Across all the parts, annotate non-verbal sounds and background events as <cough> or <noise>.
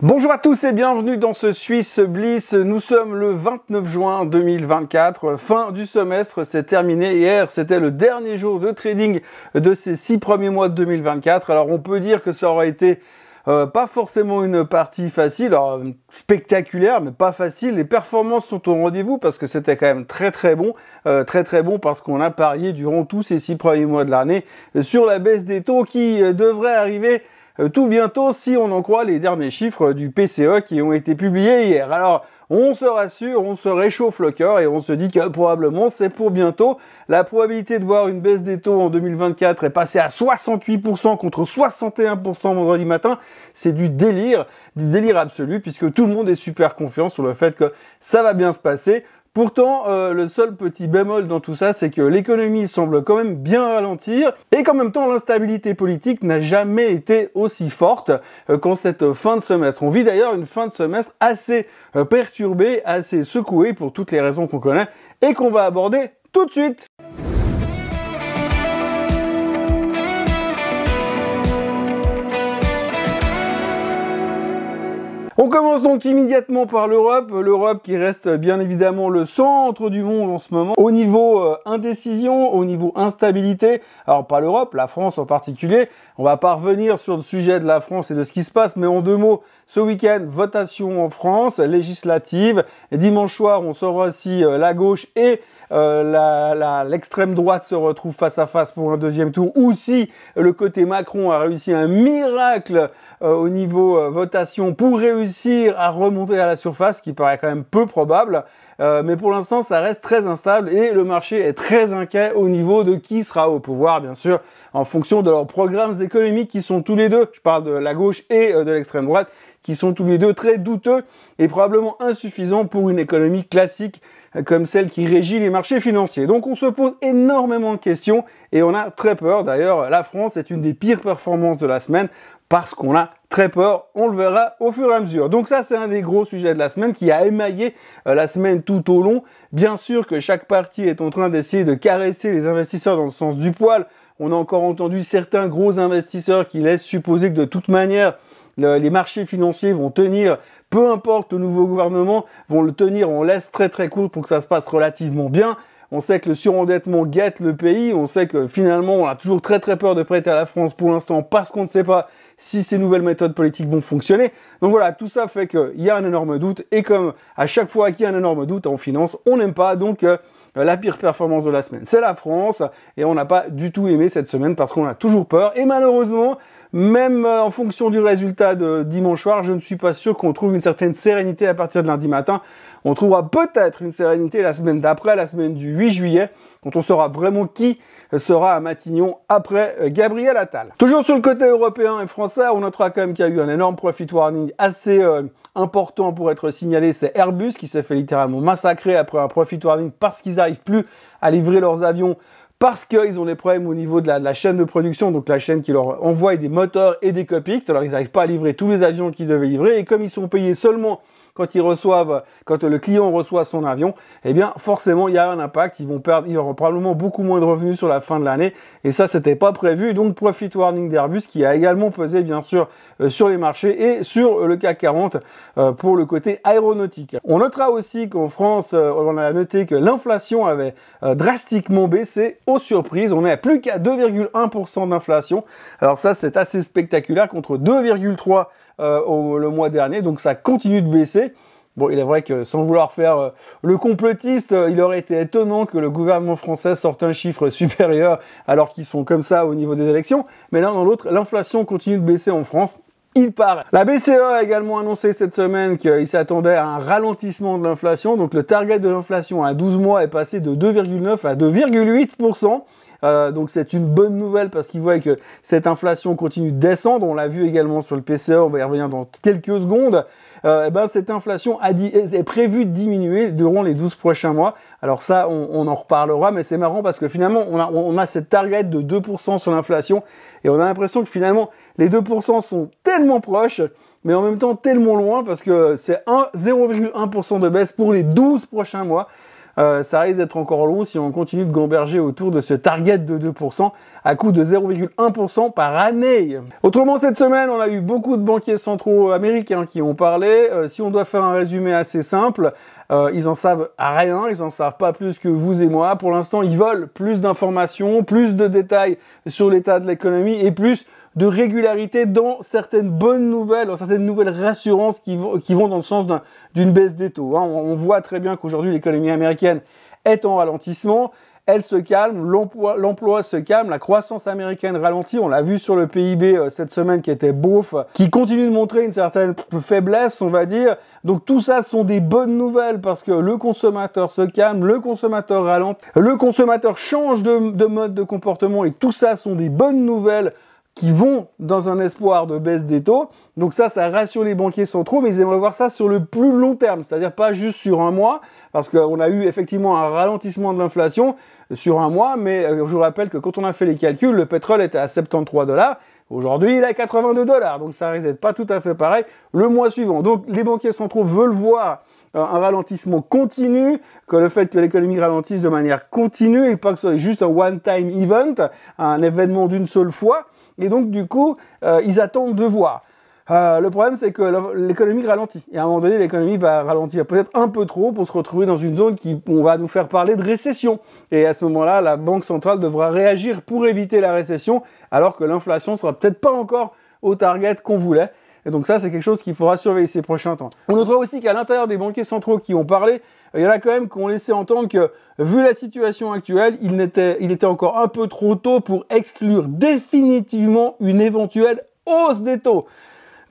Bonjour à tous et bienvenue dans ce Suisse Bliss. Nous sommes le 29 juin 2024. Fin du semestre, c'est terminé. Hier, c'était le dernier jour de trading de ces six premiers mois de 2024. Alors, on peut dire que ça aurait été euh, pas forcément une partie facile, alors, euh, spectaculaire, mais pas facile. Les performances sont au rendez-vous parce que c'était quand même très très bon, euh, très très bon parce qu'on a parié durant tous ces six premiers mois de l'année sur la baisse des taux qui devrait arriver euh, tout bientôt si on en croit les derniers chiffres du PCE qui ont été publiés hier. Alors, on se rassure, on se réchauffe le cœur et on se dit que probablement c'est pour bientôt. La probabilité de voir une baisse des taux en 2024 est passée à 68% contre 61% vendredi matin. C'est du délire, du délire absolu puisque tout le monde est super confiant sur le fait que ça va bien se passer. Pourtant, euh, le seul petit bémol dans tout ça, c'est que l'économie semble quand même bien ralentir et qu'en même temps, l'instabilité politique n'a jamais été aussi forte euh, qu'en cette fin de semestre. On vit d'ailleurs une fin de semestre assez euh, perturbée, assez secouée pour toutes les raisons qu'on connaît et qu'on va aborder tout de suite. On commence donc immédiatement par l'Europe, l'Europe qui reste bien évidemment le centre du monde en ce moment. Au niveau euh, indécision, au niveau instabilité, alors pas l'Europe, la France en particulier, on va pas revenir sur le sujet de la France et de ce qui se passe, mais en deux mots, ce week-end, votation en France, législative, dimanche soir, on saura si euh, la gauche et euh, l'extrême droite se retrouvent face à face pour un deuxième tour, ou si le côté Macron a réussi un miracle au niveau votation pour réussir à remonter à la surface, qui paraît quand même peu probable. Euh, mais pour l'instant, ça reste très instable et le marché est très inquiet au niveau de qui sera au pouvoir, bien sûr, en fonction de leurs programmes économiques qui sont tous les deux, je parle de la gauche et euh, de l'extrême droite, qui sont tous les deux très douteux et probablement insuffisants pour une économie classique euh, comme celle qui régit les marchés financiers. Donc on se pose énormément de questions et on a très peur. D'ailleurs, la France est une des pires performances de la semaine parce qu'on a très peur, on le verra au fur et à mesure. Donc ça, c'est un des gros sujets de la semaine qui a émaillé euh, la semaine tout au long. Bien sûr que chaque parti est en train d'essayer de caresser les investisseurs dans le sens du poil. On a encore entendu certains gros investisseurs qui laissent supposer que de toute manière, les marchés financiers vont tenir, peu importe le nouveau gouvernement, vont le tenir On laisse très très court pour que ça se passe relativement bien. On sait que le surendettement guette le pays. On sait que finalement, on a toujours très très peur de prêter à la France pour l'instant parce qu'on ne sait pas si ces nouvelles méthodes politiques vont fonctionner. Donc voilà, tout ça fait qu'il y a un énorme doute. Et comme à chaque fois qu'il y a un énorme doute en finance, on n'aime pas. Donc euh, euh, la pire performance de la semaine, c'est la France. Et on n'a pas du tout aimé cette semaine parce qu'on a toujours peur. Et malheureusement, même euh, en fonction du résultat de dimanche soir, je ne suis pas sûr qu'on trouve une certaine sérénité à partir de lundi matin. On trouvera peut-être une sérénité la semaine d'après, la semaine du 8 juillet, quand on saura vraiment qui sera à Matignon après euh, Gabriel Attal. Toujours sur le côté européen et français, on notera quand même qu'il y a eu un énorme profit warning assez euh, important pour être signalé, c'est Airbus qui s'est fait littéralement massacrer après un profit warning parce qu'ils n'arrivent plus à livrer leurs avions parce qu'ils ont des problèmes au niveau de la, chaîne de production, donc la chaîne qui leur envoie des moteurs et des cockpits, alors ils n'arrivent pas à livrer tous les avions qu'ils devaient livrer, et comme ils sont payés seulement quand ils reçoivent, quand le client reçoit son avion, eh bien forcément il y a un impact, ils vont perdre, ils auront probablement beaucoup moins de revenus sur la fin de l'année et ça c'était pas prévu. Donc profit warning d'Airbus qui a également pesé bien sûr euh, sur les marchés et sur le CAC 40 euh, pour le côté aéronautique. On notera aussi qu'en France, euh, on a noté que l'inflation avait drastiquement baissé aux surprises, on est plus qu'à 2,1% d'inflation. Alors ça c'est assez spectaculaire contre 2,3 euh, le mois dernier, donc ça continue de baisser. Bon, il est vrai que sans vouloir faire euh, le complotiste, euh, il aurait été étonnant que le gouvernement français sorte un chiffre <laughs> supérieur alors qu'ils sont comme ça au niveau des élections. Mais l'un dans l'autre, l'inflation continue de baisser en France. Il part. La BCE a également annoncé cette semaine qu'il s'attendait à un ralentissement de l'inflation. Donc le target de l'inflation à 12 mois est passé de 2,9 à 2,8%. Euh, donc c'est une bonne nouvelle parce qu'ils voient que cette inflation continue de descendre. On l'a vu également sur le PCE, on va y revenir dans quelques secondes. Euh, eh ben, cette inflation est prévue de diminuer durant les 12 prochains mois. Alors ça, on, en reparlera, mais c'est marrant parce que finalement, on a, on a cette target de 2% sur l'inflation et on a l'impression que finalement, les 2% sont tellement proches mais en même temps tellement loin parce que c'est 0,1% de baisse pour les 12 prochains mois. Euh, ça risque d'être encore long si on continue de gamberger autour de ce target de 2% à coût de 0,1% par année. Autrement, cette semaine, on a eu beaucoup de banquiers centraux américains qui ont parlé. Euh, si on doit faire un résumé assez simple, euh, ils en savent rien, ils en savent pas plus que vous et moi. Pour l'instant, ils veulent plus d'informations, plus de détails sur l'état de l'économie et plus de régularité dans certaines bonnes nouvelles, dans certaines nouvelles rassurances qui vont, qui vont dans le sens d'une baisse des taux. Hein. On, voit très bien qu'aujourd'hui l'économie américaine est en ralentissement elle se calme, l'emploi se calme, la croissance américaine ralentit, on l'a vu sur le PIB euh, cette semaine qui était beauf, qui continue de montrer une certaine faiblesse, on va dire. Donc tout ça sont des bonnes nouvelles parce que le consommateur se calme, le consommateur ralentit, le consommateur change de mode de comportement et tout ça sont des bonnes nouvelles qui vont dans un espoir de baisse des taux. Donc ça, ça rassure les banquiers centraux, mais ils aimeraient voir ça sur le plus long terme, c'est-à-dire pas juste sur un mois, parce qu'on a eu effectivement un ralentissement de l'inflation sur un mois, mais euh, je vous rappelle que quand on a fait les calculs, le pétrole était à 73 dollars. Aujourd'hui, il est à 82 dollars, donc ça risque d'être pas tout à fait pareil le mois suivant. Donc les banquiers centraux veulent voir un ralentissement continu, que le fait que l'économie ralentisse de manière continue et pas que ce soit juste un one-time event, un événement d'une seule fois. Et donc, du coup, euh, ils attendent de voir. Euh, le problème, c'est que l'économie ralentit. Et à un moment donné, l'économie va ralentir peut-être un peu trop pour se retrouver dans une zone qui, on va nous faire parler de récession. Et à ce moment-là, la Banque centrale devra réagir pour éviter la récession, alors que l'inflation sera peut-être pas encore au target qu'on voulait. Et donc ça, c'est quelque chose qu'il faudra surveiller ces prochains temps. On notera aussi qu'à l'intérieur des banquiers centraux qui ont parlé, il y en a quand même qui ont laissé entendre que, vu la situation actuelle, il était, encore un peu trop tôt pour exclure définitivement une éventuelle hausse des taux.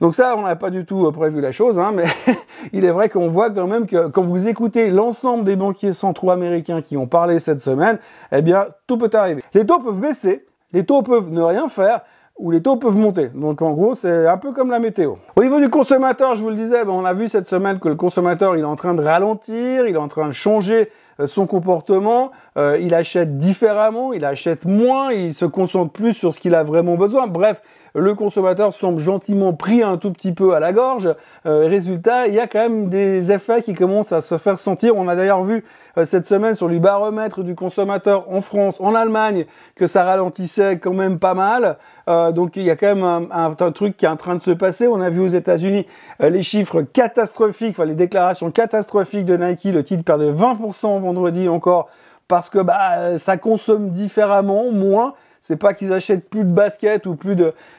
Donc ça, on n'a pas du tout euh, prévu la chose, hein, mais <laughs> il est vrai qu'on voit quand même que quand vous écoutez l'ensemble des banquiers centraux américains qui ont parlé cette semaine, eh bien, tout peut arriver. Les taux peuvent baisser, les taux peuvent ne rien faire, où les taux peuvent monter. Donc en gros, c'est un peu comme la météo. Au niveau du consommateur, je vous le disais, ben, on a vu cette semaine que le consommateur, il est en train de ralentir, il est en train de changer euh, son comportement, euh, il achète différemment, il achète moins, il se concentre plus sur ce qu'il a vraiment besoin. Bref, le consommateur semble gentiment pris un tout petit peu à la gorge. Euh, résultat, il y a quand même des effets qui commencent à se faire sentir. On a d'ailleurs vu cette semaine sur les baromètre du consommateur en France, en Allemagne, que ça ralentissait quand même pas mal. donc il y a quand même un, un, truc qui est en train de se passer. On a vu aux États-Unis les chiffres catastrophiques, enfin les déclarations catastrophiques de Nike. Le titre perdait 20% en vente vendredi encore parce que bah, ça consomme différemment, moins. C'est pas qu'ils achètent plus de baskets ou plus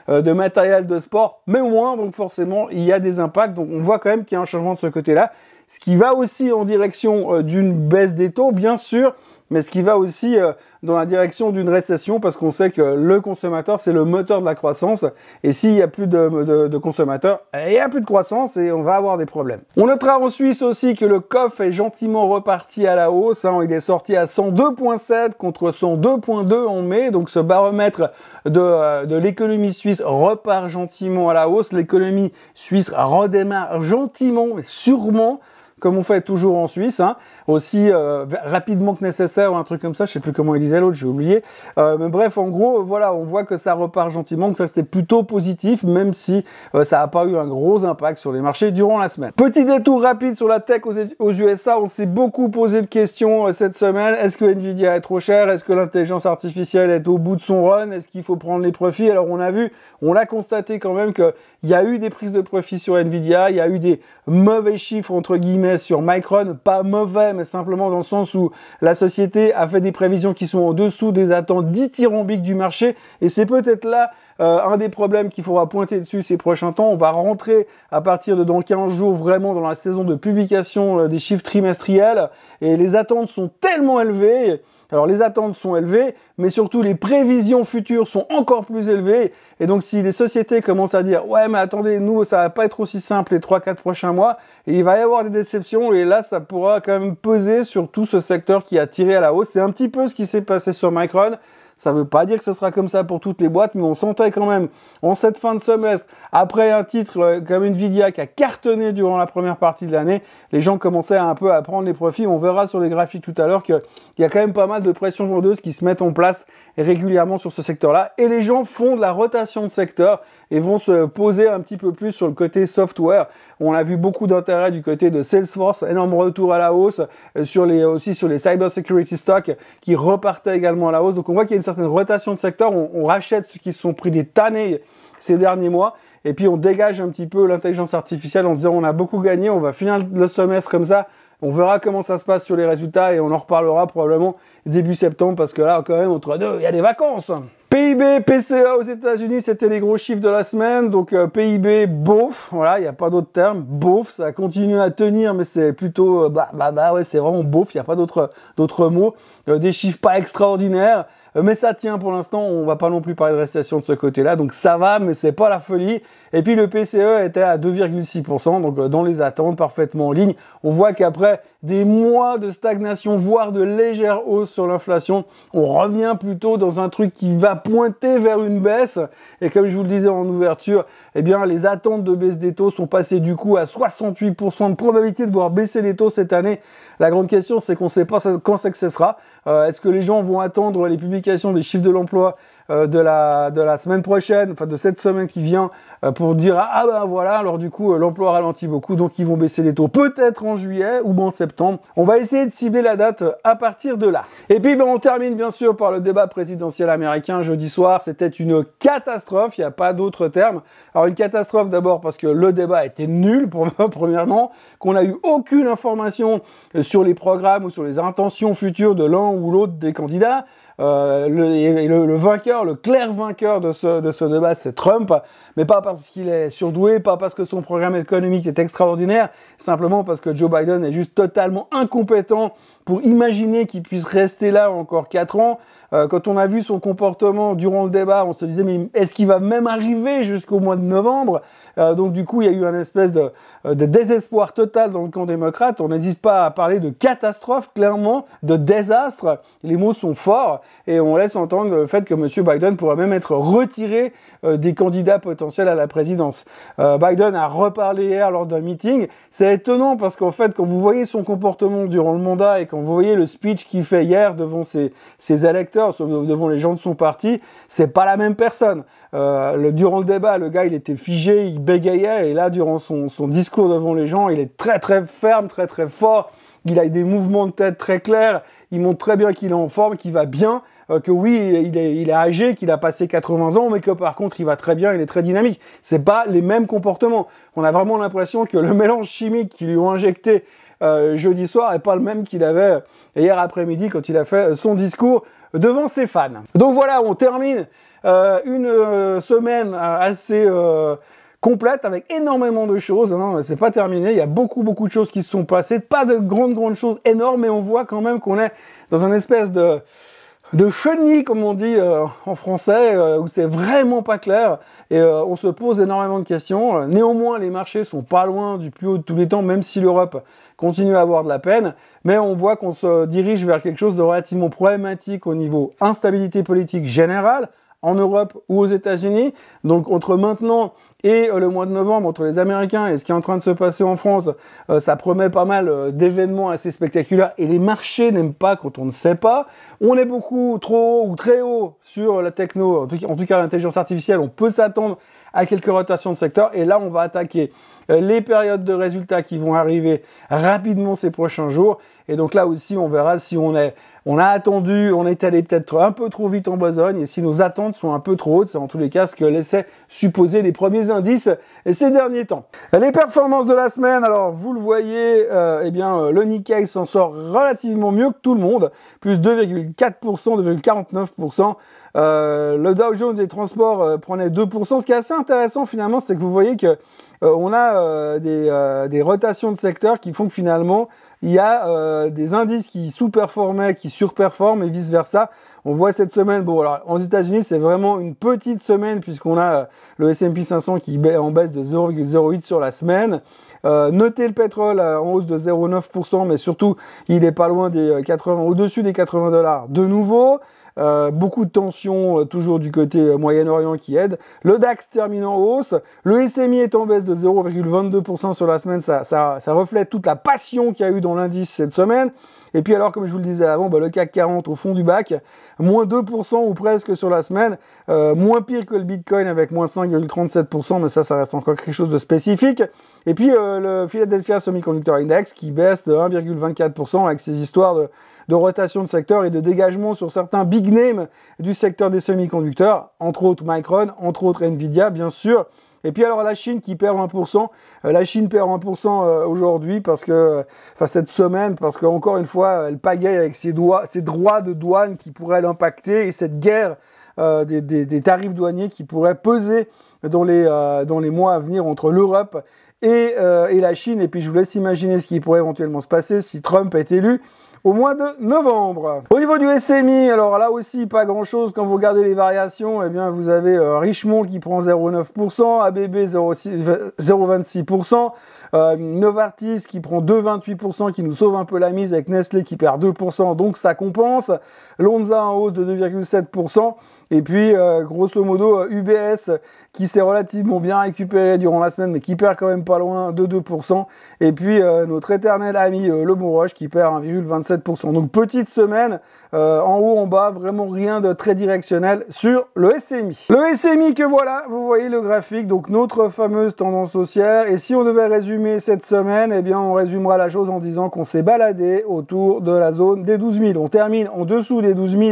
euh, de, matériel de sport, mais moins. Donc forcément, il y a des impacts. Donc on voit quand même qu'il y a un changement de ce côté-là. Ce qui va aussi en direction euh, d'une baisse des taux, bien sûr, mais ce qui va aussi euh, dans la direction d'une récession parce qu'on sait que le consommateur, c'est le moteur de la croissance. Et s'il n'y a plus de, consommateurs, il n'y a plus de croissance et on va avoir des problèmes. On notera en Suisse aussi que le coffre est gentiment reparti à la hausse. Hein. il est sorti à 102.7 contre 102.2 en mai. Donc ce baromètre de, euh, de l'économie suisse repart gentiment à la hausse. L'économie suisse redémarre gentiment, mais sûrement comme on fait toujours en Suisse, hein, aussi euh, rapidement que nécessaire ou un truc comme ça. Je sais plus comment il disait l'autre, j'ai oublié. Euh, mais bref, en gros, voilà, on voit que ça repart gentiment, que ça c'était plutôt positif, même si euh, ça n'a pas eu un gros impact sur les marchés durant la semaine. Petit détour rapide sur la tech aux, aux USA. On s'est beaucoup posé de questions cette semaine. Est-ce que Nvidia est trop cher Est-ce que l'intelligence artificielle est au bout de son run Est-ce qu'il faut prendre les profits Alors on a vu, on l'a constaté quand même qu'il y a eu des prises de profits sur Nvidia, il y a eu des mauvais chiffres entre guillemets sur Micron, pas mauvais, mais simplement dans le sens où la société a fait des prévisions qui sont en dessous des attentes dithyrambiques du marché, et c'est peut-être là euh, un des problèmes qu'il faudra pointer dessus ces prochains temps. On va rentrer à partir de dans 15 jours vraiment dans la saison de publication euh, des chiffres trimestriels, et les attentes sont tellement élevées. Alors les attentes sont élevées, mais surtout les prévisions futures sont encore plus élevées. Et donc si les sociétés commencent à dire ouais mais attendez, nous ça va pas être aussi simple les 3-4 prochains mois, il va y avoir des déceptions, et là ça pourra quand même peser sur tout ce secteur qui a tiré à la hausse. C'est un petit peu ce qui s'est passé sur Micron. Ça ne veut pas dire que ce sera comme ça pour toutes les boîtes, mais on sentait quand même, en cette fin de semestre, après un titre euh, comme Nvidia qui a cartonné durant la première partie de l'année, les gens commençaient un peu à prendre les profits. On verra sur les graphiques tout à l'heure qu'il y a quand même pas mal de pressions vendeuses qui se mettent en place régulièrement sur ce secteur-là. Et les gens font de la rotation de secteur et vont se poser un petit peu plus sur le côté software. On a vu beaucoup d'intérêt du côté de Salesforce, énorme retour à la hausse, euh, sur les, aussi sur les cybersecurity stocks qui repartaient également à la hausse. Donc on voit qu'il y a une certaines rotation de secteur. On, rachète ceux qui se sont pris des tannées ces derniers mois. Et puis on dégage un petit peu l'intelligence artificielle en disant on a beaucoup gagné, on va finir le semestre comme ça. On verra comment ça se passe sur les résultats et on en reparlera probablement début septembre parce que là, quand même, entre deux, il y a des vacances. PIB, PCA aux États-Unis, c'était les gros chiffres de la semaine. Donc euh, PIB, bof, voilà, il n'y a pas d'autre terme. bof, ça continue à tenir, mais c'est plutôt, euh, bah, bah, bah, ouais, c'est vraiment bof, il n'y a pas d'autres mots, euh, des chiffres pas extraordinaires. Euh, mais ça tient pour l'instant, on va pas non plus parler de récession de ce côté-là, donc ça va, mais c'est pas la folie. Et puis le PCE était à 2,6%, donc euh, dans les attentes, parfaitement en ligne. On voit qu'après, des mois de stagnation, voire de légère hausse sur l'inflation. On revient plutôt dans un truc qui va pointer vers une baisse. Et comme je vous le disais en ouverture, eh bien, les attentes de baisse des taux sont passées du coup à 68% de probabilité de voir baisser les taux cette année. La grande question, c'est qu'on ne sait pas quand c'est que euh, Est-ce que les gens vont attendre les publications des chiffres de l'emploi euh, de, la, semaine prochaine, enfin de cette semaine qui vient, euh, pour dire ah ben voilà, alors du coup euh, l'emploi ralentit beaucoup, donc ils vont baisser les taux peut-être en juillet ou en septembre. On va essayer de cibler la date à partir de là. Et puis ben, on termine bien sûr par le débat présidentiel américain jeudi soir. C'était une catastrophe, il n'y a pas d'autre terme. Alors une catastrophe d'abord parce que le débat était nul pour <laughs> premièrement, qu'on n'a eu aucune information sur les programmes ou sur les intentions futures de l'un ou l'autre des candidats. le vainqueur le clair vainqueur de ce, de ce débat, c'est Trump, mais pas parce qu'il est surdoué, pas parce que son programme économique est extraordinaire, simplement parce que Joe Biden est juste totalement incompétent pour imaginer qu'il puisse rester là encore 4 ans, euh, quand on a vu son comportement durant le débat, on se disait mais est-ce qu'il va même arriver jusqu'au mois de novembre euh, Donc du coup, il y a eu un espèce euh, de, désespoir total dans le camp démocrate. On n'hésite pas à parler de catastrophe, clairement, de désastre. Les mots sont forts et on laisse entendre le fait que M. Biden pourrait même être retiré des candidats potentiels à la présidence. Biden a reparlé hier lors d'un meeting. C'est étonnant parce qu'en fait, quand vous voyez son comportement durant le mandat et quand vous voyez le speech qu'il fait hier devant ses électeurs, devant les gens de son parti, c'est pas la même personne. Euh, durant le débat, le gars, il était figé, il bégayait, et là, durant son, discours devant les gens, il est très très ferme, très très fort il a des mouvements de tête très clairs, il montre très bien qu'il est en forme, qu'il va bien, euh, que oui, il est, il est âgé, qu'il a passé 80 ans, mais que par contre, il va très bien, il est très dynamique. C'est pas les mêmes comportements. On a vraiment l'impression que le <laughs> mélange chimique qu'ils lui ont injecté euh, jeudi soir et pas le même qu'il avait euh, hier après-midi quand il a fait euh, son discours devant ses fans. Donc voilà, on termine une semaine assez complète avec énormément de choses. non c'est pas terminé. Il y a beaucoup, beaucoup de choses qui se sont passées. Pas de grandes, grandes choses énormes, mais on voit quand même qu'on est dans un espèce de, de chenilles, comme on dit euh, en français, euh, où c'est vraiment pas clair, et euh, on se pose énormément de questions. Néanmoins, les marchés sont pas loin du plus haut de tous les temps, même si l'Europe continue à avoir de la peine, mais on voit qu'on se dirige vers quelque chose de relativement problématique au niveau instabilité politique générale, en Europe ou aux États-Unis. Donc entre maintenant et euh, le mois de novembre entre les Américains et ce qui est en train de se passer en France, euh, ça promet pas mal euh, d'événements assez spectaculaires et les marchés n'aiment pas quand on ne sait pas. On est beaucoup trop haut ou très haut sur la techno, en tout cas, cas l'intelligence artificielle, on peut s'attendre à quelques rotations de secteur et là on va attaquer euh, les périodes de résultats qui vont arriver rapidement ces prochains jours. Et donc là aussi, on verra si on, est, on a attendu, on est allé peut-être un peu trop vite en besogne et si nos attentes sont un peu trop hautes. C'est en tous les cas ce que laissaient supposer les premiers indices ces derniers temps. Les performances de la semaine, alors vous le voyez, euh, eh bien, euh, le Nikkei s'en sort relativement mieux que tout le monde, plus 2,4%, 2,49%. Euh, le Dow Jones des transports euh, prenait 2%. Ce qui est assez intéressant finalement, c'est que vous voyez que euh, on a euh, euh, des, rotations de secteurs qui font que finalement, il y a des indices qui sous-performaient, qui surperforment et vice-versa. On voit cette semaine, bon alors aux États-Unis, c'est vraiment une petite semaine puisqu'on a le S&P 500 qui est en baisse de 0,08 sur la semaine. notez le pétrole en hausse de 0,9%, mais surtout, il est pas loin des 80, au-dessus des 80 dollars de nouveau. Euh, beaucoup de tensions euh, toujours du côté euh, Moyen-Orient qui aide. Le DAX termine en hausse. Le SMI est en baisse de 0,22% sur la semaine. Ça, ça, ça, reflète toute la passion qu'il y a eu dans l'indice cette semaine. Et puis alors, comme je vous le disais avant, bah, le CAC 40 au fond du bac, moins 2% ou presque sur la semaine, euh, moins pire que le Bitcoin avec moins 5,37%, mais ça, ça reste encore quelque chose de spécifique. Et puis le Philadelphia Semiconductor Index qui baisse de 1,24% avec ses histoires de de rotation de secteur et de dégagement sur certains big names du secteur des semi-conducteurs, entre autres Micron, entre autres Nvidia, bien sûr. Et puis alors la Chine qui perd 1%, euh, la Chine perd 1% euh, aujourd'hui parce que, enfin cette semaine, parce qu'encore une fois, elle pagaille avec ses, droits de douane qui pourraient l'impacter et cette guerre euh, des, tarifs douaniers qui pourraient peser dans les, mois à venir entre l'Europe et, et, la Chine. Et puis je vous laisse imaginer ce qui pourrait éventuellement se passer si Trump est élu au mois de novembre. Au niveau du SMI, alors là aussi pas grand chose quand vous regardez les variations, eh bien vous avez euh, Richmond qui prend 0,9%, ABB 0,26%, Novartis qui prend 2,28% qui nous sauve un peu la mise avec Nestlé qui perd 2%, donc ça compense, Lonza en hausse de 2,7%. Et puis, euh, grosso modo, UBS euh, qui s'est relativement bien récupéré durant la semaine, mais qui perd quand même pas loin de 2%. Et puis, euh, notre éternel ami Le Roche qui perd 1,27%. Donc, petite semaine, en haut, en bas, vraiment rien de très directionnel sur le SMI. Le SMI que voilà, vous voyez le graphique, donc notre fameuse tendance haussière. Et si on devait résumer cette semaine, eh bien, on résumera la chose en disant qu'on s'est baladé autour de la zone des 12 000. On termine en dessous des 12 000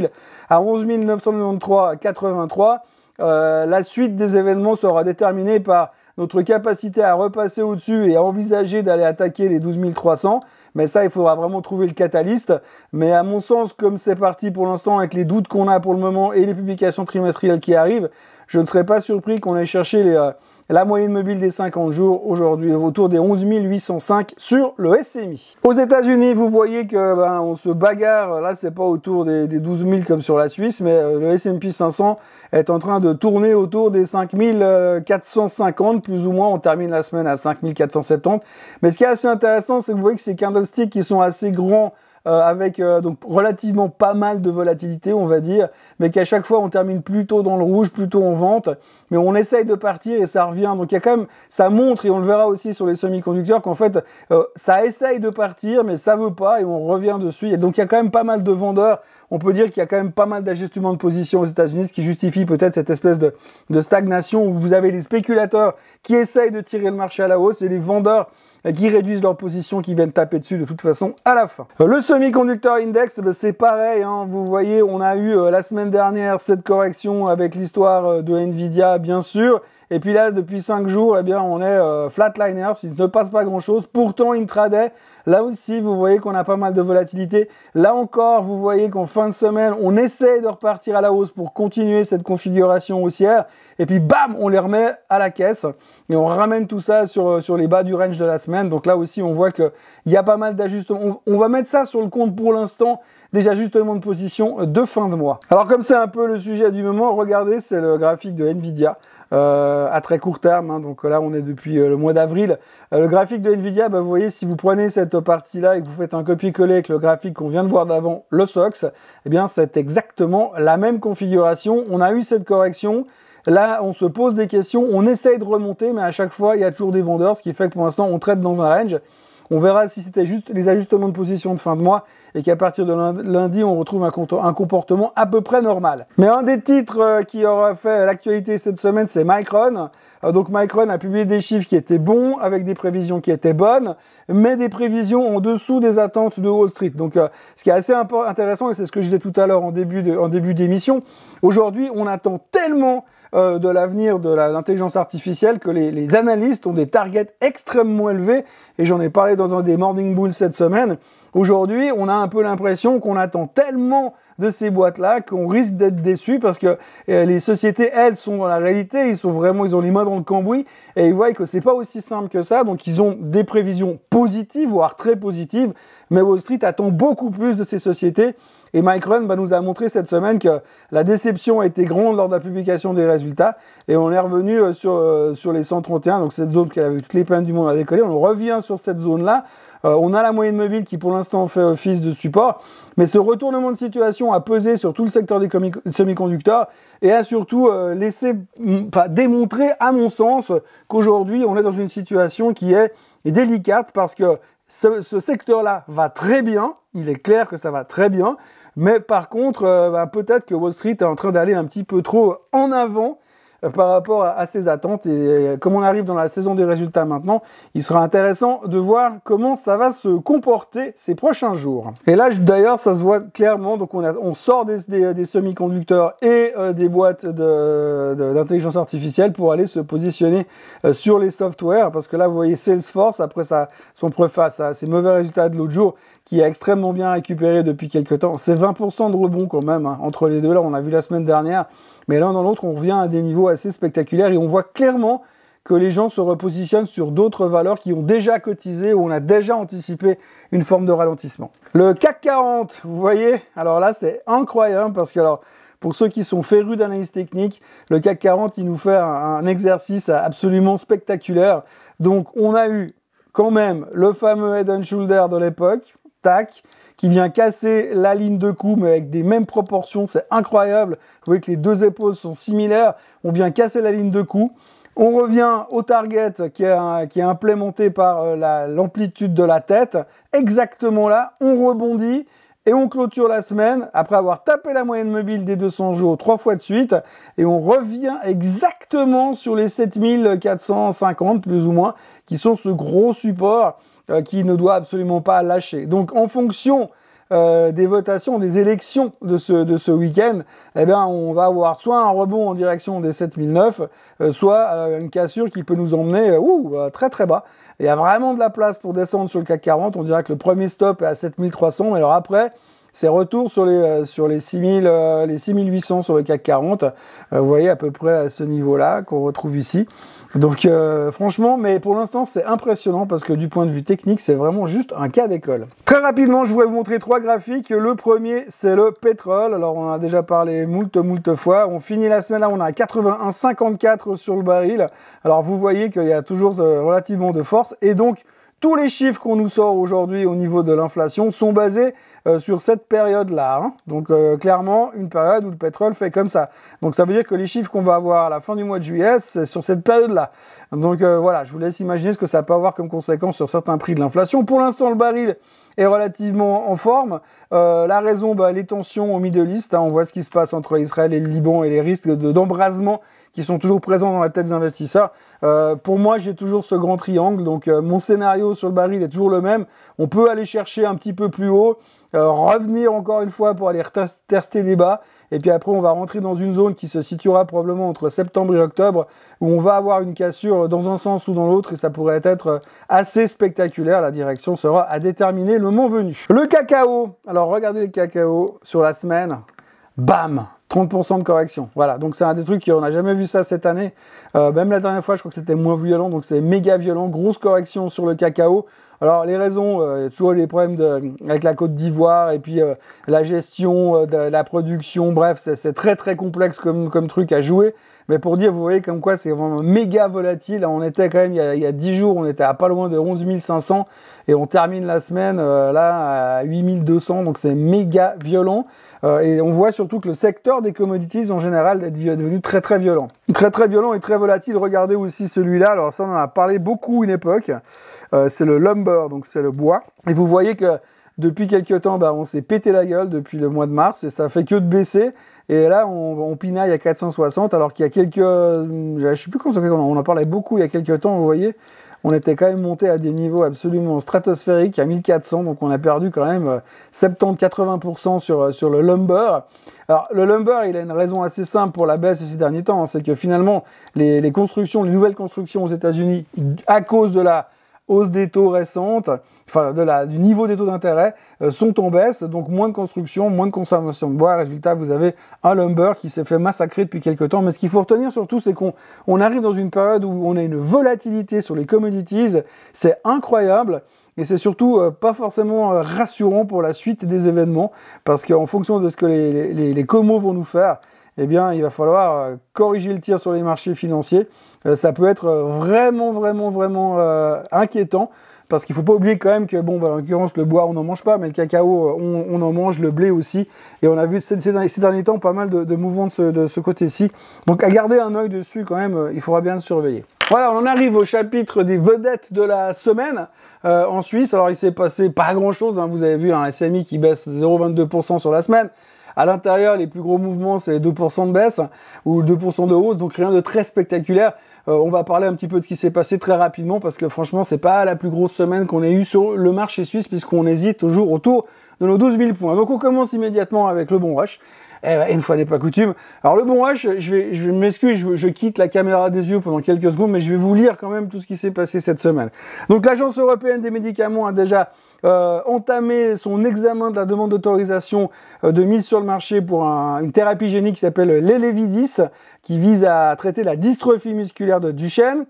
à 11 993 83. la suite des événements sera déterminée par notre capacité à repasser au-dessus et à envisager d'aller attaquer les 12 300. Mais ça, il faudra vraiment trouver le catalyste. Mais à mon sens, comme c'est parti pour l'instant avec les doutes qu'on a pour le moment et les publications trimestrielles qui arrivent, je ne serais pas surpris qu'on ait cherché les, euh, la moyenne mobile des 50 jours aujourd'hui est autour des 11 805 sur le SMI. Aux États-Unis, vous voyez que ben, on se bagarre. Là, c'est pas autour des, 12 000 comme sur la Suisse, mais euh, le S&P 500 est en train de tourner autour des 5 450 euh, plus ou moins. On termine la semaine à 5 470. Mais ce qui est assez intéressant, c'est que vous voyez que ces candlesticks qui sont assez grands euh, avec donc relativement pas mal de volatilité, on va dire, mais qu'à chaque fois on termine plutôt dans le rouge, plutôt en vente mais on essaye de partir et ça revient. Donc il y a quand même, ça montre, et on le verra aussi sur les semi-conducteurs, qu'en fait, euh, ça essaye de partir, mais ça veut pas et on revient dessus. Et donc il y a quand même pas mal de vendeurs. On peut dire qu'il y a quand même pas mal d'ajustements de position aux États-Unis, ce qui justifie peut-être cette espèce de, stagnation où vous avez les spéculateurs qui essayent de tirer le marché à la hausse et les vendeurs euh, qui réduisent leur position, qui viennent taper dessus de toute façon à la fin. Euh, le semi-conducteur index, eh ben, c'est pareil. Hein. Vous voyez, on a eu la semaine dernière cette correction avec l'histoire de Nvidia bien sûr. Et puis là, depuis 5 jours, eh bien, on est euh, flatliner, il ne passe pas grand-chose. Pourtant, intraday, là aussi, vous voyez qu'on a pas mal de volatilité. Là encore, vous voyez qu'en fin de semaine, on essaye de repartir à la hausse pour continuer cette configuration haussière. Et puis, bam, on les remet à la caisse. Et on ramène tout ça sur, euh, sur les bas du range de la semaine. Donc là aussi, on voit qu'il y a pas mal d'ajustements. On, on va mettre ça sur le compte pour l'instant des ajustements de position de fin de mois. Alors comme c'est un peu le sujet du moment, regardez, c'est le graphique de Nvidia. Euh, à très court terme. Hein. donc là, on est depuis euh, le mois d'avril. Euh, le graphique de Nvidia, bah, vous voyez, si vous prenez cette partie-là et que vous faites un copier-coller avec le graphique qu'on vient de voir d'avant, le SOX, eh bien, c'est exactement la même configuration. On a eu cette correction. Là, on se pose des questions, on essaye de remonter, mais à chaque fois, il y a toujours des vendeurs, ce qui fait que pour l'instant, on traite dans un range. On verra si c'était juste les ajustements de position de fin de mois et qu'à partir de lundi, on retrouve un, comportement à peu près normal. Mais un des titres euh, qui aura fait l'actualité cette semaine, c'est Micron. Euh, donc Micron a publié des chiffres qui étaient bons, avec des prévisions qui étaient bonnes, mais des prévisions en dessous des attentes de Wall Street. Donc euh, ce qui est assez intéressant, et c'est ce que je disais tout à l'heure en début d'émission, aujourd'hui on attend tellement euh, de l'avenir de l'intelligence artificielle que les, analystes ont des targets extrêmement élevés, et j'en ai parlé dans un des Morning Bulls cette semaine. Aujourd'hui, on a un peu l'impression qu'on attend tellement de ces boîtes-là qu'on risque d'être déçus, parce que euh, les sociétés, elles, sont dans la réalité, ils sont vraiment, ils ont les mains dans le cambouis, et ils voient que c'est pas aussi simple que ça, donc ils ont des prévisions positives, voire très positives, mais Wall Street attend beaucoup plus de ces sociétés et Mike Run nous a montré cette semaine que la déception était grande lors de la publication des résultats. Et on est revenu euh, sur, euh, sur les 131, donc cette zone qui avait toutes les peines du monde à décoller. On revient sur cette zone-là. Euh, on a la moyenne mobile qui pour l'instant fait office de support, mais ce retournement de situation a pesé sur tout le secteur des semi-conducteurs et a surtout démontré, laissé, démontrer à mon sens qu'aujourd'hui on est dans une situation qui est délicate parce que ce secteur-là va très bien, il est clair que ça va très bien, mais par contre, euh, bah, peut-être que Wall Street est en train d'aller un petit peu trop en avant euh, par rapport à, ses attentes. Et euh, comme on arrive dans la saison des résultats maintenant, il sera intéressant de voir comment ça va se comporter ces prochains jours. Et là, d'ailleurs, ça se voit clairement. Donc, on, sort des, semi-conducteurs et des boîtes d'intelligence artificielle pour aller se positionner sur les softwares. Parce que là, vous voyez Salesforce, après son préface, à ses mauvais résultats de l'autre jour, qui a extrêmement bien récupéré depuis quelques temps. C'est 20% de rebond quand même hein, entre les deux là, on a vu la semaine dernière, mais l'un dans l'autre, on revient à des niveaux assez spectaculaires et on voit clairement que les gens se repositionnent sur d'autres valeurs qui ont déjà cotisé ou on a déjà anticipé une forme de ralentissement. Le CAC 40, vous voyez, alors là c'est incroyable parce que alors pour ceux qui sont férus d'analyse technique, le CAC 40 il nous fait un, exercice absolument spectaculaire. Donc on a eu quand même le fameux head and shoulder de l'époque, tac, qui vient casser la ligne de cou, mais avec des mêmes proportions, c'est incroyable. Vous voyez que les deux épaules sont similaires, on vient casser la ligne de cou. On revient au target qui est, implémenté par euh, l'amplitude de la tête, exactement là, on rebondit, et on clôture la semaine après avoir tapé la moyenne mobile des 200 jours trois fois de suite et on revient exactement sur les 7450 plus ou moins qui sont ce gros support euh, qui ne doit absolument pas lâcher. Donc en fonction euh, des votations, des élections de ce, de ce week-end, eh bien, on va avoir soit un rebond en direction des 7009, euh, soit une cassure qui peut nous emmener ouh, très très bas. Il y a vraiment de la place pour descendre sur le CAC 40. On dirait que le premier stop est à 7300, mais alors après, c'est retour sur les, sur les, 6000, les 6800 sur le CAC 40. vous voyez à peu près à ce niveau-là qu'on retrouve ici. Donc euh, franchement, mais pour l'instant c'est impressionnant parce que du point de vue technique c'est vraiment juste un cas d'école. Très rapidement je voudrais vous montrer trois graphiques. Le premier c'est le pétrole. Alors on a déjà parlé moult moult fois. On finit la semaine là, on a 81,54 sur le baril. Alors vous voyez qu'il y a toujours euh, relativement de force et donc tous les chiffres qu'on nous sort aujourd'hui au niveau de l'inflation sont basés euh, sur cette période-là. Hein. Donc euh, clairement, une période où le pétrole fait comme ça. Donc ça veut dire que les chiffres qu'on va avoir à la fin du mois de juillet, c'est sur cette période-là. Donc euh, voilà, je vous laisse imaginer ce que ça peut avoir comme conséquence sur certains prix de l'inflation. Pour l'instant, le baril est relativement en forme. la raison, bah, les tensions au Middle East. Hein. on voit ce qui se passe entre Israël et le Liban et les risques d'embrasement qui sont toujours présents dans la tête des investisseurs. Euh, pour moi, j'ai toujours ce grand triangle. Donc, euh, mon scénario sur le baril est toujours le même. On peut aller chercher un petit peu plus haut, euh, revenir encore une fois pour aller tester les bas. Et puis après, on va rentrer dans une zone qui se situera probablement entre septembre et octobre, où on va avoir une cassure dans un sens ou dans l'autre, et ça pourrait être assez spectaculaire. La direction sera à déterminer le moment venu. Le cacao. Alors, regardez le cacao sur la semaine. Bam 30% de correction. Voilà, donc c'est un des trucs on n'a jamais vu ça cette année. Euh, même la dernière fois, je crois que c'était moins violent, donc c'est méga violent. Grosse correction sur le cacao. Alors les raisons, euh, a toujours les problèmes avec la Côte d'Ivoire et puis euh, la gestion de la production, bref, c'est très très complexe comme, comme truc à jouer. Mais pour dire, vous voyez comme quoi c'est vraiment méga volatile. On était quand même, il y, a, il y, a, 10 jours, on était à pas loin de 11 500 et on termine la semaine euh, là à 8 200. Donc c'est méga violent. Euh, et on voit surtout que le secteur des commodities en général est devenu très très violent. Très très violent et très volatile. Regardez aussi celui-là. Alors ça, on en a parlé beaucoup une époque. Euh, c'est le lumber, donc c'est le bois. Et vous voyez que depuis quelques temps, bah, on s'est pété la gueule depuis le mois de mars et ça fait que de baisser. Et là, on, on pinaille à 460, alors qu'il y a quelques, euh, je sais plus comment on en parlait beaucoup il y a quelques temps, vous voyez. On était quand même monté à des niveaux absolument stratosphériques à 1400, donc on a perdu quand même 70-80% euh, sur, euh, sur le lumber. Alors le lumber, il a une raison assez simple pour la baisse ces derniers temps, hein, c'est que finalement les, les constructions, les nouvelles constructions aux États-Unis, à cause de la hausse des taux récentes, enfin du niveau des taux d'intérêt, euh, sont en baisse, donc moins de construction, moins de consommation de bois. Résultat, vous avez un lumber qui s'est fait massacrer depuis quelques temps. Mais ce qu'il faut retenir surtout, c'est qu'on on arrive dans une période où on a une volatilité sur les commodities, c'est incroyable. Et c'est surtout euh, pas forcément euh, rassurant pour la suite des événements, parce qu'en fonction de ce que les, les, les comos vont nous faire, eh bien, il va falloir euh, corriger le tir sur les marchés financiers. Euh, ça peut être euh, vraiment, vraiment, vraiment inquiétant. Parce qu'il ne faut pas oublier quand même que, bon, bah, en l'occurrence, le bois, on n'en mange pas, mais le cacao, on, en mange, le blé aussi. Et on a vu ces, derniers temps pas mal de, mouvements de ce, côté-ci. Donc, à garder un œil dessus quand même, il faudra bien le surveiller. Voilà, on en arrive au chapitre des vedettes de la semaine en Suisse. Alors, il s'est passé pas grand-chose. Hein. Vous avez vu un SMI qui baisse 0,22% sur la semaine. À l'intérieur, les plus gros mouvements, c'est les 2% de baisse ou 2% de hausse, donc rien de très spectaculaire. Euh, on va parler un petit peu de ce qui s'est passé très rapidement parce que franchement, c'est pas la plus grosse semaine qu'on ait eue sur le marché suisse puisqu'on hésite toujours autour de nos 12 000 points. Donc on commence immédiatement avec le bon rush. Eh ben, une fois n'est pas coutume. Alors le bon rush, je vais, je m'excuse, je, quitte la caméra des yeux pendant quelques secondes, mais je vais vous lire quand même tout ce qui s'est passé cette semaine. Donc l'agence européenne des médicaments a déjà euh, entamé son examen de la demande d'autorisation euh, de mise sur le marché pour une thérapie génique qui s'appelle l'Elevidis, qui vise à traiter la dystrophie musculaire de Duchenne.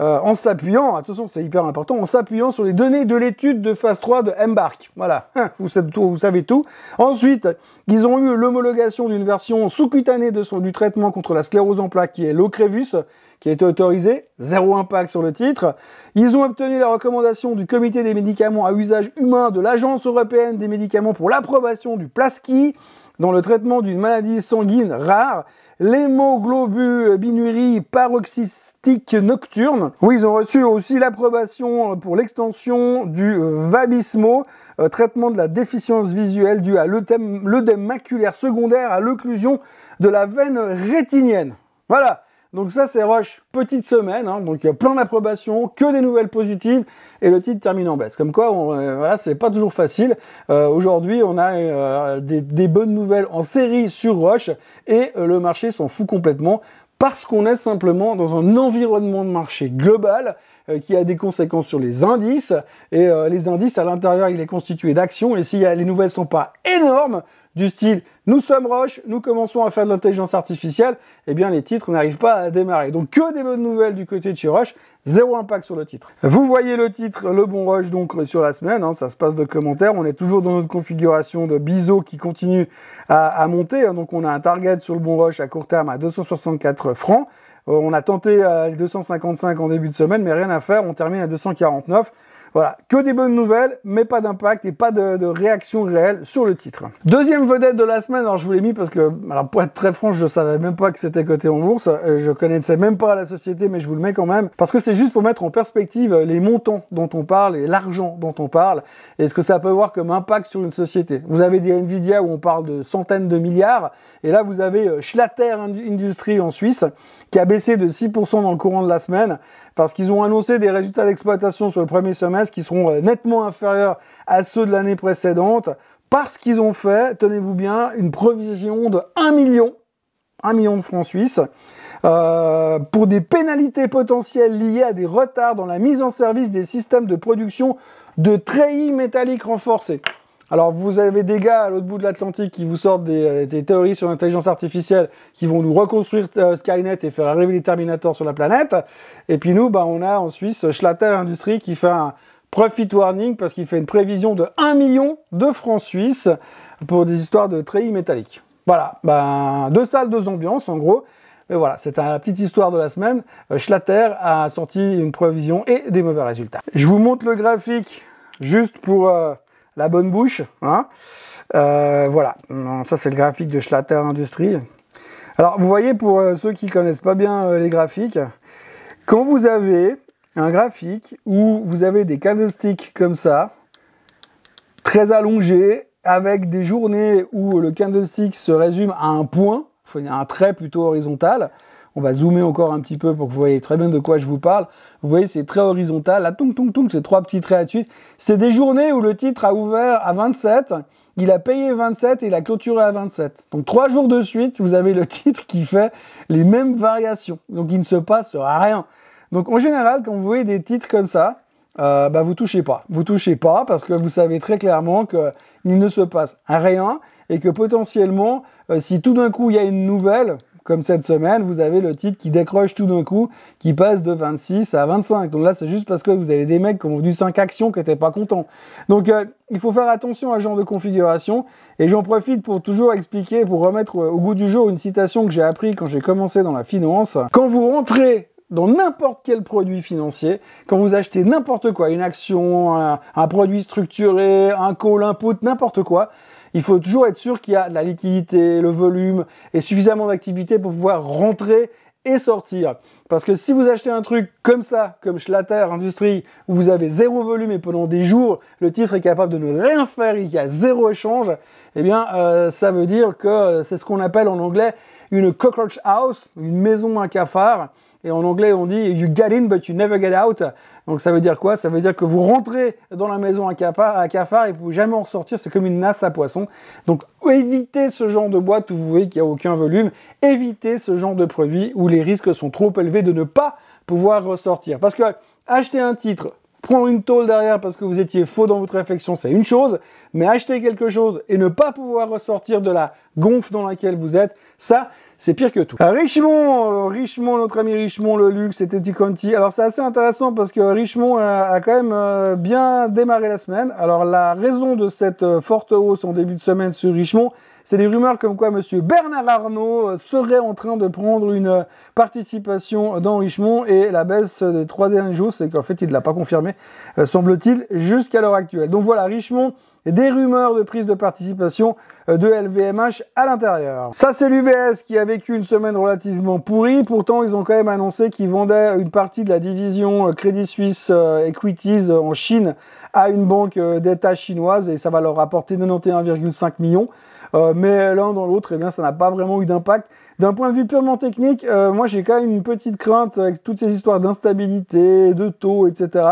Euh, en s'appuyant, attention c'est hyper important, en s'appuyant sur les données de l'étude de phase 3 de Embark. Voilà, <laughs> vous savez tout. Ensuite, ils ont eu l'homologation d'une version sous-cutanée du traitement contre la sclérose en plaques qui est l'Ocrevus, qui a été autorisé, zéro impact sur le titre. Ils ont obtenu la recommandation du comité des médicaments à usage humain de l'Agence européenne des médicaments pour l'approbation du Plaski dans le traitement d'une maladie sanguine rare, l'hémoglobubinurie paroxystique nocturne, Oui, ils ont reçu aussi l'approbation euh, pour l'extension du euh, vabismo, euh, traitement de la déficience visuelle due à l'œdème maculaire secondaire à l'occlusion de la veine rétinienne. Voilà donc ça, c'est Roche, petite semaine, hein, donc euh, plein d'approbations, que des nouvelles positives, et le titre termine en baisse. Comme quoi, ce euh, n'est voilà, c'est pas toujours facile. Euh, aujourd'hui, on a des, bonnes nouvelles en série sur Roche, et le marché s'en fout complètement parce qu'on est simplement dans un environnement de marché global qui a des conséquences sur les indices. Et les indices, à l'intérieur, il est constitué d'actions. Et si les nouvelles ne sont pas énormes, du style Nous sommes Roche, nous commençons à faire de l'intelligence artificielle, eh bien les titres n'arrivent pas à démarrer. Donc que des bonnes nouvelles du côté de chez Roche, zéro impact sur le titre. Vous voyez le titre Le Bon Roche donc euh, sur la semaine, hein, ça se passe de commentaires. On est toujours dans notre configuration de biseau qui continue à, monter. Hein. donc on a un target sur le Bon Roche à court terme à 264 francs. Euh, on a tenté à euh, 255 en début de semaine, mais rien à faire. On termine à 249. Voilà, que des bonnes nouvelles, mais pas d'impact et pas de, réaction réelle sur le titre. Deuxième vedette de la semaine, alors je vous l'ai mis parce que, alors pour être très franc, je savais même pas que c'était coté en bourse, euh, je connaissais même pas la société, mais je vous le mets quand même, parce que c'est juste pour mettre en perspective euh, les montants dont on parle et l'argent dont on parle, et ce que ça peut avoir comme impact sur une société. Vous avez des Nvidia où on parle de centaines de milliards, et là vous avez euh, Schlatter Industries en Suisse, qui a baissé de 6% dans le courant de la semaine, parce qu'ils ont annoncé des résultats d'exploitation sur le premier semestre, qui seront euh, nettement inférieurs à ceux de l'année précédente parce qu'ils ont fait, tenez-vous bien, une provision de 1 million, 1 million de francs suisses, euh, pour des pénalités potentielles liées à des retards dans la mise en service des systèmes de production de treillis métalliques renforcés. Alors vous avez des gars à l'autre bout de l'Atlantique qui vous sortent des, euh, théories sur l'intelligence artificielle, qui vont nous reconstruire Skynet et faire arriver les Terminators sur la planète. Et puis nous, bah, on a en Suisse Schlatter Industries qui fait un, Profit warning parce qu'il fait une prévision de 1 million de francs suisses pour des histoires de treillis métalliques. Voilà, ben, deux salles, deux ambiances en gros. Mais voilà, c'est la petite histoire de la semaine. Euh, Schlatter a sorti une prévision et des mauvais résultats. Je vous montre le graphique juste pour euh, la bonne bouche. Hein. Euh, voilà, ça c'est le graphique de Schlatter Industries. Alors vous voyez pour ceux qui connaissent pas bien les graphiques, quand vous avez graphique où vous avez des candlesticks comme ça, très allongés, avec des journées où le candlestick se résume à un point, un trait plutôt horizontal. On va zoomer encore un petit peu pour que vous voyez très bien de quoi je vous parle. Vous voyez, c'est très horizontal. la tung, tung, tung, ces trois petits traits là-dessus. C'est des journées où le titre a ouvert à 27, il a payé 27 et il a clôturé à 27. Donc, trois jours de suite, vous avez le <laughs> titre qui fait les mêmes variations. Donc, il ne se passe rien. Donc en général, quand vous voyez des titres comme ça, euh, bah, vous touchez pas. Vous touchez pas parce que vous savez très clairement qu'il ne se passe rien et que potentiellement, euh, si tout d'un coup il y a une nouvelle, comme cette semaine, vous avez le titre qui décroche tout d'un coup, qui passe de 26 à 25. Donc là, c'est juste parce que vous avez des mecs qui ont vu 5 actions qui n'étaient pas contents. Donc euh, il faut faire attention à ce genre de configuration. Et j'en profite pour toujours expliquer, pour remettre euh, au goût du jour une citation que j'ai appris quand j'ai commencé dans la finance. Quand vous rentrez dans n'importe quel produit financier, quand vous achetez n'importe quoi, une action, un, produit structuré, un call, un put, n'importe quoi, il faut toujours être sûr qu'il y a la liquidité, le volume et suffisamment d'activité pour pouvoir rentrer et sortir. Parce que si vous achetez un truc comme ça, comme Schlatter Industrie, où vous avez zéro volume et pendant des jours, le titre est capable de ne rien faire il y a zéro échange, eh bien, euh, ça veut dire que euh, c'est ce qu'on appelle en anglais une cockroach house, une maison à cafards. Et en anglais, on dit you get in but you never get out. Donc ça veut dire quoi Ça veut dire que vous rentrez dans la maison à cafard, et vous pouvez jamais en ressortir. C'est comme une nasse à poisson. Donc évitez ce genre de boîte où vous voyez qu'il n'y a aucun volume. Évitez ce genre de produit où les risques sont trop élevés de ne pas pouvoir ressortir. Parce que acheter un titre, prendre une tôle derrière parce que vous étiez faux dans votre réflexion, c'est une chose, mais acheter quelque chose et ne pas pouvoir ressortir de la gonfle dans laquelle vous êtes, ça, c'est pire que tout. Richmond, euh, Richemont, euh, Richemont, notre ami Richemont, le luxe c'était petit Conti. Alors c'est assez intéressant parce que Richemont euh, a quand même bien démarré la semaine. Alors la raison de cette forte hausse en début de semaine sur Richemont, c'est des rumeurs comme quoi Monsieur Bernard Arnault euh, serait en train de prendre une euh, participation dans Richemont et la baisse des trois derniers jours, c'est qu'en fait il ne l'a pas confirmé, euh, semble-t-il, jusqu'à l'heure actuelle. Donc voilà, Richemont des rumeurs de prise de participation de LVMH à l'intérieur. Ça, c'est l'UBS qui a vécu une semaine relativement pourrie. Pourtant, ils ont quand même annoncé qu'ils vendaient une partie de la division Crédit Suisse Equities en Chine à une banque d'État chinoise et ça va leur apporter 91,5 millions. Euh, mais l'un dans l'autre, eh bien, ça n'a pas vraiment eu d'impact. D'un point de vue purement technique, euh, moi, j'ai quand même une petite crainte avec toutes ces histoires d'instabilité, de taux, etc.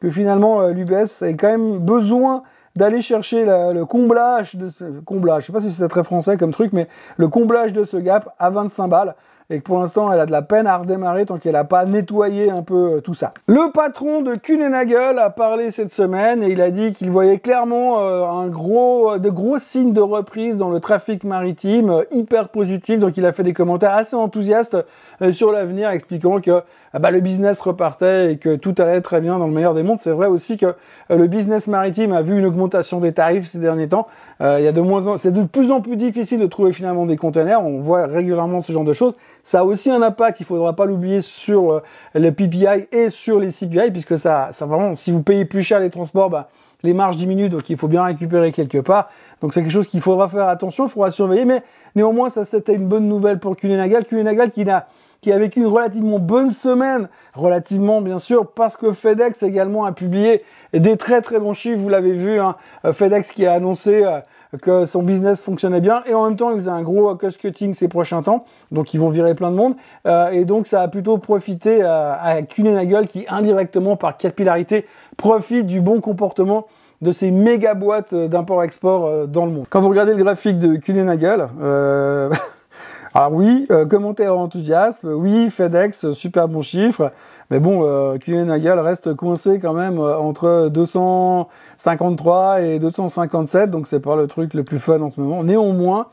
Que finalement, euh, l'UBS ait quand même besoin d'aller chercher le comblage de ce comblage, je sais pas si c'est très français comme truc, mais le comblage de ce gap à 25 balles et que pour l'instant elle a de la peine à redémarrer tant qu'elle n'a pas nettoyé un peu euh, tout ça. Le patron de Kunenagel a parlé cette semaine et il a dit qu'il voyait clairement euh, un gros, euh, de gros signes de reprise dans le trafic maritime, hyper positif, donc il a fait des commentaires assez enthousiastes euh, sur l'avenir, expliquant que ah bah, le business repartait et que tout allait très bien dans le meilleur des mondes. C'est vrai aussi que euh, le business maritime a vu une augmentation des tarifs ces derniers temps. Euh, il y a de moins en... c'est de plus en plus difficile de trouver finalement des containers. On voit régulièrement ce genre de choses. Ça a aussi un impact, il faudra pas l'oublier, sur euh, le PPI et sur les CPI, puisque ça, ça vraiment, si vous payez plus cher les transports, bah, les marges diminuent, donc il faut bien récupérer quelque part. Donc c'est quelque chose qu'il faudra faire attention, il faudra surveiller, mais néanmoins, ça c'était une bonne nouvelle pour Cunenagal. Cunenagal qui n'a qui a vécu une relativement bonne semaine, relativement bien sûr, parce que FedEx également a publié des très très bons chiffres, vous l'avez vu, hein. euh, FedEx qui a annoncé euh, que son business fonctionnait bien et en même temps il faisait un gros cost cutting ces prochains temps donc ils vont virer plein de monde euh, et donc ça a plutôt profité à Nagel, qui indirectement par capillarité profite du bon comportement de ces méga boîtes d'import-export euh, dans le monde. Quand vous regardez le graphique de Kuehne euh... <laughs> Alors ah oui, euh, commentaire enthousiaste, oui, FedEx, super bon chiffre, mais bon, euh, reste coincé quand même euh, entre 253 et 257, donc c'est pas le truc le plus fun en ce moment. Néanmoins,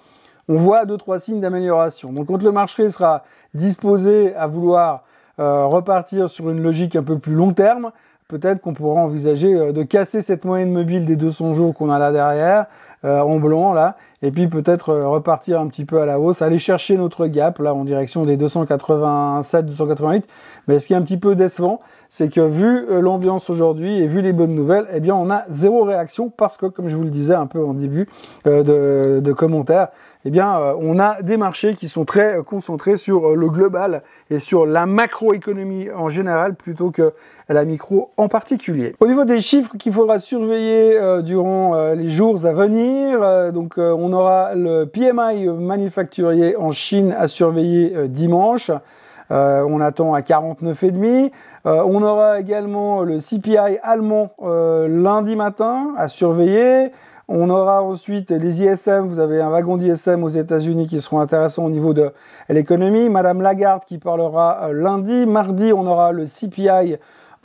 on voit deux trois signes d'amélioration. Donc quand le marché sera disposé à vouloir euh, repartir sur une logique un peu plus long terme, peut-être qu'on pourra envisager euh, de casser cette moyenne mobile des 200 jours qu'on a là derrière, en blanc là, et puis peut-être euh, repartir un petit peu à la hausse, aller chercher notre gap là en direction des 287, 288. Mais ce qui est un petit peu décevant, c'est que vu euh, l'ambiance aujourd'hui et vu les bonnes nouvelles, eh bien on a zéro réaction parce que comme je vous le disais un peu en début euh, de, commentaire, eh bien on a des marchés qui sont très concentrés sur le global et sur la macroéconomie en général plutôt que la micro en particulier. Au niveau des chiffres qu'il faudra surveiller durant les jours à venir, donc on on aura le PMI manufacturier en Chine à surveiller euh, dimanche. Euh, on attend à 49,5. Euh, on aura également le CPI allemand lundi matin à surveiller. On aura ensuite les ISM. Vous avez un wagon d'ISM aux États-Unis qui seront intéressants au niveau de l'économie. Madame Lagarde qui parlera lundi. Mardi, on aura le CPI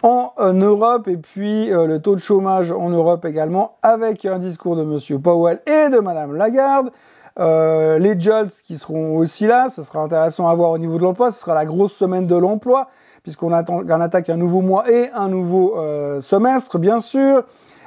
en euh, Europe et puis euh, le taux de chômage en Europe également avec un discours de Monsieur Powell et de Madame Lagarde. Euh, les jobs qui seront aussi là, ce sera intéressant à voir au niveau de l'emploi, ce sera la grosse semaine de l'emploi puisqu'on attaque un nouveau mois et un nouveau semestre bien sûr.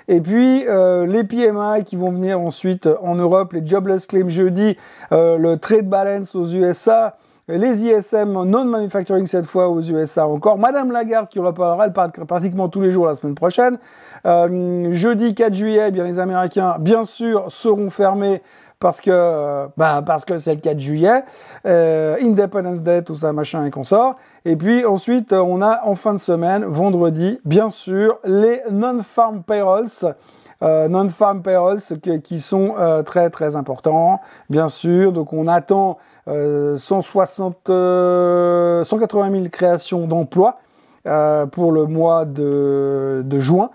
Et puis les PMI qui vont venir ensuite en Europe, les jobless claims jeudi, le trade balance aux USA, les ISM non-manufacturing cette fois aux USA encore. Madame Lagarde qui reparlera, elle pratiquement tous les jours la semaine prochaine. Euh, jeudi 4 juillet, eh bien, les Américains, bien sûr, seront fermés parce que euh, bah, parce que c'est le 4 juillet, euh, Independence Day, tout ça, machin et consort. Et puis ensuite, on a en fin de semaine, vendredi, bien sûr, les non-farm payrolls. non-farm payrolls qui, sont très très importants, bien sûr. Donc on attend 160, 180 000 créations d'emplois euh, pour le mois de juin.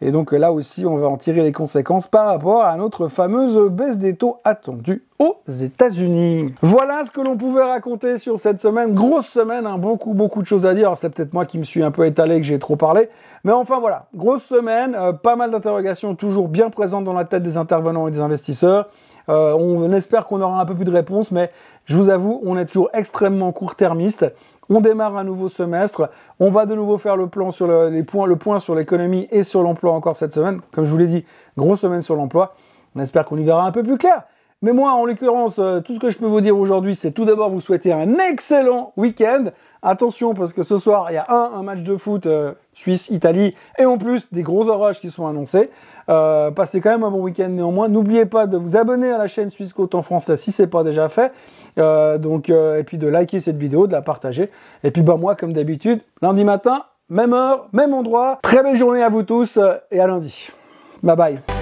Et donc là aussi, on va en tirer les conséquences par rapport à notre fameuse baisse des taux attendue aux États-Unis. Voilà ce que l'on pouvait raconter sur cette semaine. Grosse semaine, hein. beaucoup, beaucoup de choses à dire. c'est peut-être moi qui me suis un peu étalé, que j'ai trop parlé. Mais enfin voilà, grosse semaine, euh, pas mal d'interrogations toujours bien présentes dans la tête des intervenants et des investisseurs. Euh, on espère qu'on aura un peu plus de réponses, mais je vous avoue, on est toujours extrêmement court-termiste. On démarre un nouveau semestre. On va de nouveau faire le plan sur les points, le point sur l'économie et sur l'emploi encore cette semaine. Comme je vous l'ai dit, grosse semaine sur l'emploi. On espère qu'on y verra un peu plus clair. Mais moi, en l'occurrence, euh, tout ce que je peux vous dire aujourd'hui, c'est tout d'abord vous souhaiter un excellent week-end. Attention, parce que ce soir, il y a un, match de foot euh, Suisse-Italie, et en plus, des gros orages qui sont annoncés. Euh, passez quand même un bon week-end néanmoins. N'oubliez pas de vous abonner à la chaîne Suisse Côte en français si ce n'est pas déjà fait. donc, et puis de liker cette vidéo, de la partager. Et puis, bah, moi, comme d'habitude, lundi matin, même heure, même endroit. Très belle journée à vous tous, et à lundi. Bye bye.